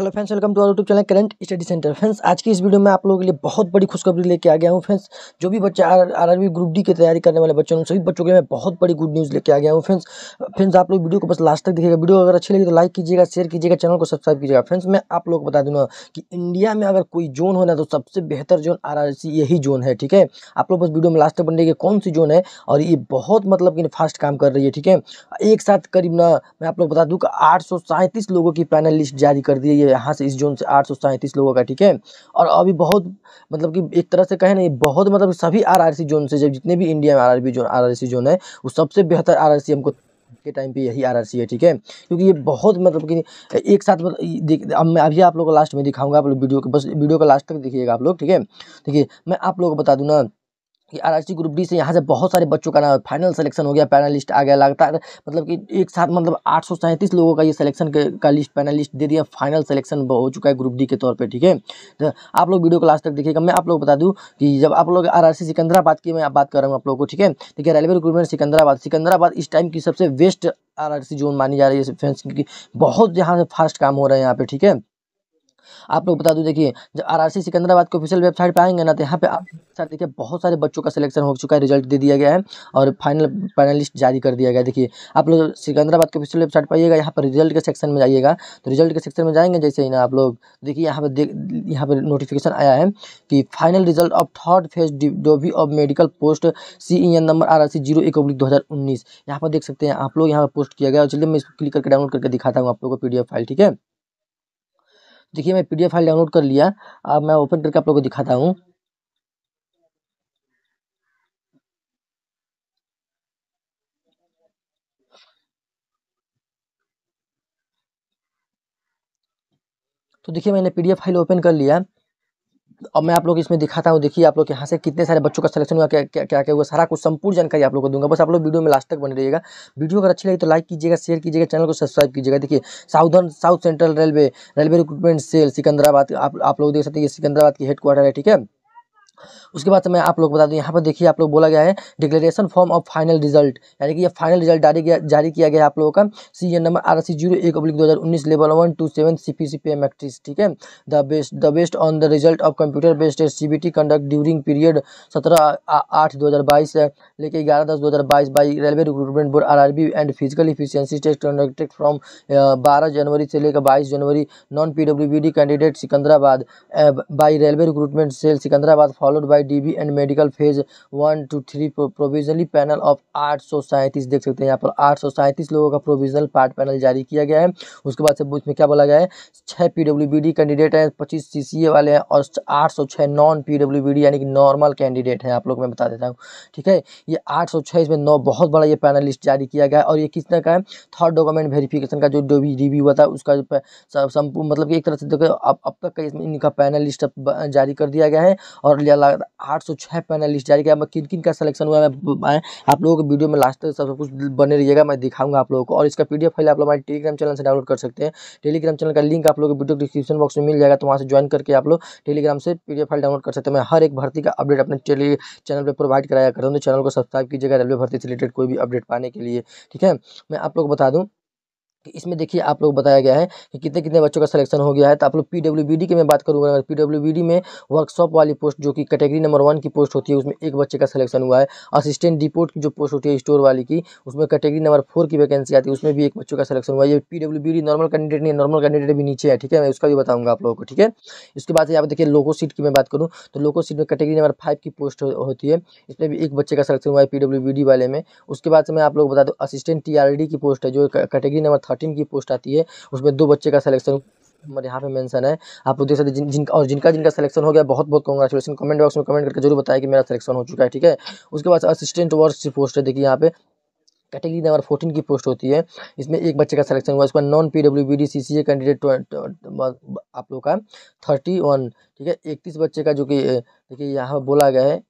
Hello friends welcome to our YouTube channel current study centre friends आज की इस video में आप लोगों के लिए बहुत बड़ी खुशखबरी लेके आ गया हूँ फ्रेंड्स जो भी बच्चे आर आरआरबी ग्रुप डी की तैयारी करने वाले बच्चे उन सभी बच्चों के लिए मैं बहुत बड़ी गुड न्यूज़ लेके आ गया हूँ फ्रेंड्स फ्रेंड्स आप लोग वीडियो को बस लास्ट तक देखिएगा वीडियो अगर अच्छी लगी तो लाइक कीजिएगा शेयर कीजिएगा चैनल को सब्सक्राइब कीजिएगा फ्रेंड्स मैं आप लोग को बता दूँगा कि इंडिया में अगर कोई जोन होना तो सबसे बेहतर जोन आर यही जोन है ठीक है आप लोग बस वीडियो में लास्ट तक बन रही कौन सी जोन है और ये बहुत मतलब कि फास्ट काम कर रही है ठीक है एक साथ करीब ना मैं आप लोग बता दूँ कि आठ लोगों की पैनल लिस्ट जारी कर दी है यहाँ से इस जोन से आठ सौ सैंतीस लोगों का ठीक है और अभी बहुत मतलब कि एक तरह से कहें ना बहुत मतलब सभी सी जोन से जब जितने भी इंडिया में आर जोन सी जोन है वो सबसे बेहतर सी हमको के टाइम पे यही आरआरसी है ठीक है क्योंकि ये बहुत मतलब कि एक साथ मतलब अब मैं अभी आप लोगों को लास्ट में दिखाऊंगा आप लोग वीडियो के बस वीडियो का लास्ट तक देखिएगा आप लोग ठीक है देखिए मैं आप लोगों को बता दूँ ना कि आर ग्रुप डी से यहाँ से बहुत सारे बच्चों का फाइनल सिलेक्शन हो गया पैनलिस्ट आ गया लगातार मतलब कि एक साथ मतलब आठ सौ सैंतीस लोगों का ये सिलेक्शन का लिस्ट पैनलिस्ट दे दिया फाइनल सिलेक्शन हो चुका है ग्रुप डी के तौर पे ठीक है तो आप लोग वीडियो को लास्ट तक देखिएगा मैं आप लोग बता दूँ कि जब आप लोग आर सिकंदराबाद की मैं बात कर रहा हूँ आप लोग को ठीक है देखिए रेलवे रिक्रूटमेंट सिकंदराबाद सिकंदराबाद इस टाइम की सबसे बेस्ट आर जोन मानी जा रही है फ्रेंड्स की बहुत यहाँ से फास्ट काम हो रहा है यहाँ पे ठीक है आप लोग बता दूं देखिए जब आरआरसी सिकंदराबाद के ऑफिशियल वेबसाइट पे आएंगे ना तो यहाँ पे आप हम्म। सर देखिए बहुत सारे बच्चों का सिलेक्शन हो चुका है रिजल्ट दे दिया गया है और फाइनल लिस्ट जारी कर दिया गया देखिए आप लोग सिकंदराबाद के ऑफिशियल वेबसाइट पर आइएगा यहाँ पर रिजल्ट के सेक्शन में जाइएगा तो रिजल्ट के सेक्शन में जाएंगे जैसे ही ना आप लोग देखिए यहाँ पर यहाँ पर नोटिफिकेशन आया है कि final result of third phase डोबी of medical post C E N number R R C zero एक दो हज़ार उन्नीस यहाँ पर देख सकते हैं आप लोग यहाँ पर पोस्ट किया गया और चलिए मैं इसको क्लिक करके डाउनलोड करके दिखाता हूँ आप लोगों को पी डी एफ फाइल ठीक है देखिए मैं पीडीएफ फाइल डाउनलोड कर लिया अब मैं ओपन करके आप लोगों को दिखाता हूँ तो देखिए मैंने पीडीएफ फाइल ओपन कर लिया अब मैं आप लोग इसमें दिखाता हूँ देखिए आप लोग यहाँ से कितने सारे बच्चों का सिलेक्शन हुआ क्या क्या क्या क्या हुआ सारा कुछ संपूर्ण जानकारी आप लोगों को दूंगा बस आप लोग वीडियो में लास्ट तक बने रहिएगा वीडियो अगर अच्छी लगी तो लाइक कीजिएगा शेयर कीजिएगा चैनल को सब्सक्राइब कीजिएगा देखिए southern south central railway railway recruitment cell Secunderabad आप, लोग देख सकते हैं सिकंदराबाद की हेडक्वार्टर है ठीक है उसके बाद मैं आप लोग बता दूँ यहाँ पर देखिए आप लोग बोला गया है declaration form of final result यानी कि यह फाइनल रिजल्ट जारी किया जारी किया गया आप लोगों का C N number R C zero एक अब्लिक दो हज़ार उन्नीस level one two seven C P C P M एक्ट्रीस ठीक है the best the best on the result of computer based C B T conduct during period सत्रह आठ दो हज़ार बाईस लेके ग्यारह दस दो हज़ार बाईस by railway recruitment board R R B and physical efficiency test conducted from बारह जनवरी से लेकर बाईस जनवरी non P W B D candidate Secunderabad by railway recruitment cell Secunderabad for followed by DB and medical phase one two three provisionally panel of आठ सौ सैंतीस देख सकते हैं यहाँ पर आठ सौ सैंतीस लोगों का प्रोविजनल पार्ट पैनल जारी किया गया है उसके बाद से इसमें क्या बोला गया है छः पी कैंडिडेट हैं पच्चीस सी वाले हैं और आठ सौ छः नॉन पी यानी कि नॉर्मल कैंडिडेट हैं आप लोग मैं बता देता हूँ ठीक है ये आठ सौ छः इसमें नौ बहुत बड़ा ये पैनल लिस्ट जारी किया गया है और ये किस का है थर्ड डॉक्यूमेंट वेरिफिकेशन का जो डो रिव्यू हुआ था उसका संपूर्ण मतलब कि एक तरह से देखो अब अब तक का इसमें इनका पैनल लिस्ट जारी कर दिया गया है और आठ सौ छः पैनलिस्ट जारी किया मैं किन किन का सिलेक्शन हुआ है मैं आप लोगों को वीडियो में लास्ट तक सब कुछ बने रहिएगा मैं दिखाऊंगा आप लोगों को और इसका पी फाइल आप लोग हमारे टेलीग्राम चैनल से डाउनलोड कर सकते हैं टेलीग्राम चैनल का लिंक आप लोग वीडियो डिस्क्रिप्शन बॉक्स में मिल जाएगा तो वहाँ से ज्वाइन करके आप लोग टेलीग्राम से पी फाइल डाउनलोड कर सकते हैं मैं हर एक भर्ती का अपडेट अपने टेली चैनल पर प्रोवाइड कराया करता हूँ तो चैनल को सब्सक्राइब कीजिएगा रेलवे भर्ती से रिलेटेड कोई भी अपडेट पाने के लिए ठीक है मैं आप लोग बता दूँ इसमें देखिए आप लोग बताया गया है कि कितने कितने बच्चों का सिलेक्शन हो गया है तो आप लोग पी डब्ल्यू बी डी की मैं बात करूँगा पी डब्ल्यू बी डी में वर्कशॉप वाली पोस्ट जो कि कैटेगरी नंबर वन की पोस्ट होती है उसमें एक बच्चे का सिलेक्शन हुआ है असिस्टेंट डिपोर्ट की जो पोस्ट होती है स्टोर वाली की उसमें कैटेगरी नंबर फोर की वैकेंसी आती है उसमें भी एक बच्चों का सिलेक्शन हुआ है ये पी नॉर्मल कैंडिडेट नहीं नॉर्मल कैंडिडेट भी नीचे है ठीक है मैं उसका भी बताऊँगा आप लोगों को ठीक है इसके बाद यहाँ पर देखिए लोको सीट की मैं बात करूँ तो लोको सीट में कैटेगरी नंबर फाइव की पोस्ट होती है इसमें भी एक बच्चे का सिलेक्शन हुआ है पी वाले में उसके बाद से मैं आप लोग बता दूँ असिस्टेंट टी की पोस्ट है जो कैटेगरी नंबर थर्टीन की पोस्ट आती है उसमें दो बच्चे का सिलेक्शन हमारे यहाँ पे मेंशन है आप लोग देख सकते हैं जिन और जिनका जिनका सिलेक्शन हो गया बहुत बहुत कॉन्ग्रेचुलेसन कमेंट बॉक्स में कमेंट करके जरूर बताया कि मेरा सिलेक्शन हो चुका है ठीक है उसके बाद असिस्टेंट वर्क की पोस्ट है देखिए यहाँ पे कैटेगरी नंबर फोर्टीन की पोस्ट होती है इसमें एक बच्चे का सिलेक्शन हुआ इसका non P W B D C C A candidate आप लोग का थर्टी वन ठीक है इकतीस बच्चे का जो कि देखिए यहाँ बोला गया है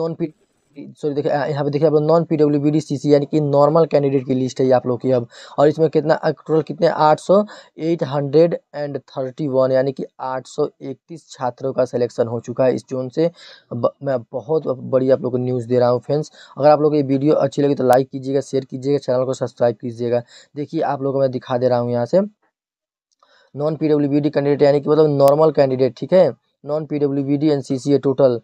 नॉन पी सॉरी देखिए यहाँ पे देखिए आप non P W B D C C यानी कि नॉर्मल कैंडिडेट की लिस्ट है ये आप लोग की अब और इसमें कितना टोटल कितने आठ सौ eight hundred and thirty one यानी कि आठ सौ इकतीस छात्रों का सिलेक्शन हो चुका है इस जोन से ब, मैं बहुत बड़ी आप लोग को न्यूज़ दे रहा हूँ फ्रेंड्स अगर आप लोग ये वीडियो अच्छी लगी तो लाइक कीजिएगा शेयर कीजिएगा चैनल को सब्सक्राइब कीजिएगा देखिए आप लोग को मैं दिखा दे रहा हूँ यहाँ से non P W B D candidate यानी कि मतलब नॉर्मल कैंडिडेट ठीक है non P W B D N C C A total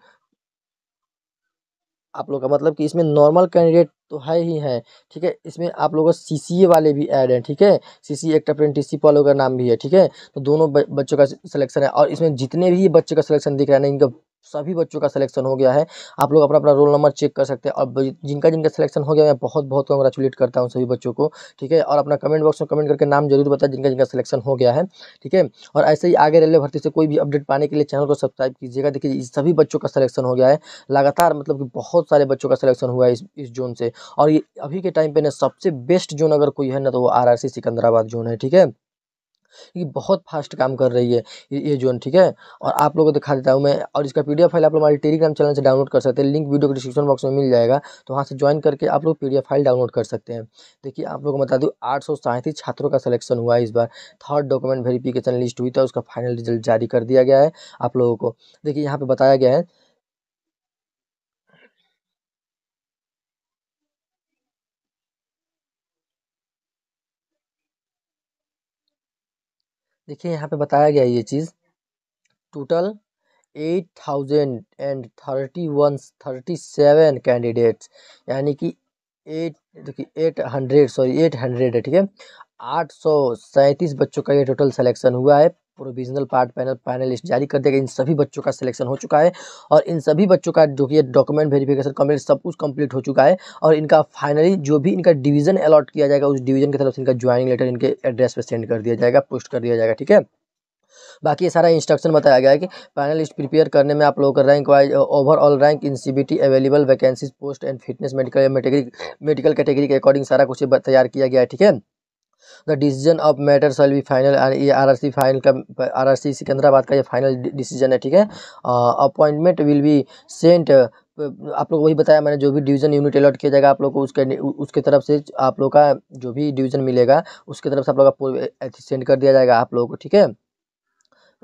आप लोग का मतलब कि इसमें नॉर्मल कैंडिडेट तो है ही है ठीक है इसमें आप लोगों सी सी ए वाले भी ऐड हैं ठीक है सी सी एक्ट अप्रेंटिसिप वालों का नाम भी है ठीक है तो दोनों बच्चों का सिलेक्शन है और इसमें जितने भी बच्चे का सिलेक्शन दिख रहा है ना इनका सभी बच्चों का सिलेक्शन हो गया है आप लोग अपना अपना रोल नंबर चेक कर सकते हैं और जिनका जिनका सिलेक्शन हो गया मैं बहुत बहुत कंग्रेचुलेट करता हूँ सभी बच्चों को ठीक है और अपना कमेंट बॉक्स में कमेंट करके नाम जरूर बताएं जिनका जिनका सिलेक्शन हो गया है ठीक है और ऐसे ही आगे रेलवे भर्ती से कोई भी अपडेट पाने के लिए चैनल को सब्सक्राइब कीजिएगा देखिए सभी बच्चों का सिलेक्शन हो गया है लगातार मतलब कि बहुत सारे बच्चों का सिलेक्शन हुआ है इस इस जोन से और ये अभी के टाइम पर ना सबसे बेस्ट जोन अगर कोई है ना तो वो आर सिकंदराबाद जोन है ठीक है ये बहुत फास्ट काम कर रही है ये जोन ठीक है और आप लोगों को दिखा देता हूँ मैं और इसका पी फाइल आप लोग हमारे टेलीग्राम चैनल से डाउनलोड कर सकते हैं लिंक वीडियो के डिस्क्रिप्शन बॉक्स में मिल जाएगा तो वहाँ से ज्वाइन करके आप लोग पी फाइल डाउनलोड कर सकते हैं देखिए आप लोग को बता दूँ आठ छात्रों का सलेक्शन हुआ है इस बार थर्ड डॉक्यूमेंट वेरीफिकेशन लिस्ट हुई था उसका फाइनल रिजल्ट जारी कर दिया गया है आप लोगों को देखिए यहाँ पर बताया गया है देखिए यहाँ पे बताया गया ये चीज़ total eight thousand and thirty one thirty seven candidates यानी कि एट देखिए eight hundred sorry eight hundred है ठीक है आठ सौ सैंतीस बच्चों का ये टोटल सिलेक्शन हुआ है provisional part panel panel list जारी कर दिया गया इन सभी बच्चों का सिलेक्शन हो चुका है और इन सभी बच्चों का जो कि डॉक्यूमेंट वेरिफिकेशन कम्प्लीट सब कुछ कंप्लीट हो चुका है और इनका फाइनली जो भी इनका डिवीजन अलॉट किया जाएगा उस डिवीजन की तरफ से इनका ज्वाइनिंग लेटर इनके एड्रेस पर सेंड कर दिया जाएगा पोस्ट कर दिया जाएगा ठीक है बाकी ये सारा इंस्ट्रक्शन बताया गया है कि पैनल लिस्ट प्रिपेयर करने में आप लोगों का rank wise overall rank in CBT available vacancies post and fitness medical medical category के अकॉर्डिंग सारा कुछ तैयार किया गया है ठीक है the decision of matter shall be final ये आरआरसी फाइनल का आरआरसी सिकंदराबाद का ये फाइनल डिसीजन है ठीक है अपॉइंटमेंट विल बी सेंट आप लोग वही बताया मैंने जो भी डिवीजन यूनिट अलॉट किया जाएगा आप लोग को उसके उसके तरफ से आप लोग का जो भी डिवीजन मिलेगा उसके तरफ से आप लोग का सेंड कर दिया जाएगा आप लोगों को ठीक है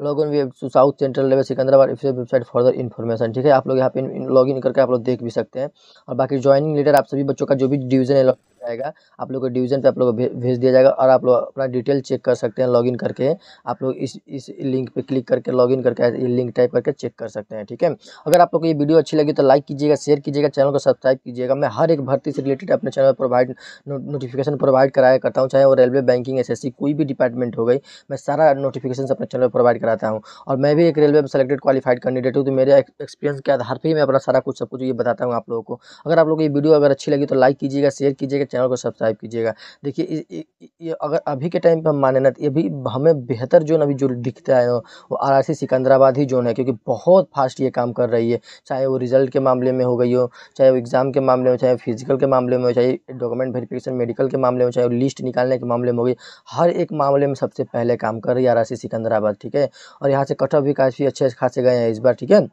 log in south central level Secunderabad website further information ठीक है आप लोग यहाँ पे लॉग इन करके आप लोग देख भी सकते हैं और बाकी ज्वाइनिंग लेटर आप सभी बच्चों का जो भी डिवीजन है जाएगा आप लोग को डिवीजन पे आप लोग भेज दिया जाएगा और आप लोग अपना डिटेल चेक कर सकते हैं लॉगिन करके आप लोग इस इस लिंक पे क्लिक करके लॉगिन करके ये लिंक टाइप करके चेक कर सकते हैं ठीक है अगर आप लोग को ये वीडियो अच्छी लगी तो लाइक कीजिएगा शेयर कीजिएगा चैनल को सब्सक्राइब कीजिएगा मैं हर एक भर्ती से रिलेटेड अपने चैनल पर प्रोवाइड नोटिफिकेशन प्रोवाइड कराया करता हूँ चाहे वो रेलवे बैंकिंग एस कोई भी डिपार्टमेंट हो गई मैं सारा नोटिफिकेशन अपने चैनल पर प्रोवाइड कराता हूँ और मैं भी एक रेलवे में सेलेक्टेड क्वालिफाइड कैंडिडेट हूँ तो मेरे एक्सपीरियंस के आधार पर ही मैं अपना सारा कुछ सब कुछ ये बताता हूँ आप लोगों को अगर आप लोग को ये वीडियो अगर अच्छी लगी तो लाइक कीजिएगा शेयर कीजिएगा चैनल को सब्सक्राइब कीजिएगा देखिए ये अगर अभी के टाइम पर हम माने ना तो ये भी हमें बेहतर जोन अभी जो दिखता है वो आर आर सी सिकंदराबाद ही जोन है क्योंकि बहुत फास्ट ये काम कर रही है चाहे वो रिजल्ट के मामले में हो गई हो चाहे वो एग्ज़ाम के मामले में चाहे फिजिकल के मामले में हो चाहे डॉक्यूमेंट वेरीफिकेशन मेडिकल के मामले में चाहे लिस्ट निकालने के मामले में हो गई हर एक मामले में सबसे पहले काम कर रही है आर सिकंदराबाद ठीक है और यहाँ से कटअप भी काफ़ी अच्छे खासे गए हैं इस बार ठीक है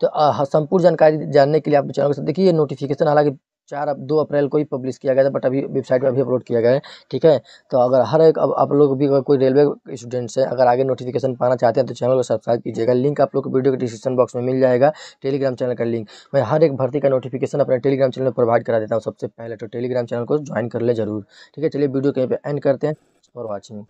तो हाँ, संपूर्ण जानकारी जानने के लिए आप चैनल को देखिए ये नोटिफिकेशन हालांकि चार अब दो अप्रैल को ही पब्लिश किया गया था बट अभी वेबसाइट पर अभी अपलोड किया गया है ठीक है तो अगर हर एक अब आप लोग भी अगर कोई रेलवे स्टूडेंट्स हैं अगर आगे नोटिफिकेशन पाना चाहते हैं तो चैनल को सब्सक्राइब कीजिएगा लिंक आप लोग को वीडियो के डिस्क्रिप्शन बॉक्स में मिल जाएगा टेलीग्राम चैनल का लिंक मैं हर एक भर्ती का नोटिफिकेशन अपने टेलीग्राम चैनल में प्रोवाइड करा देता हूँ सबसे पहले तो टेलीग्राम चैनल को ज्वाइन कर ले जरूर ठीक है चलिए वीडियो कहीं पर एंड करते हैं फॉर वॉचिंग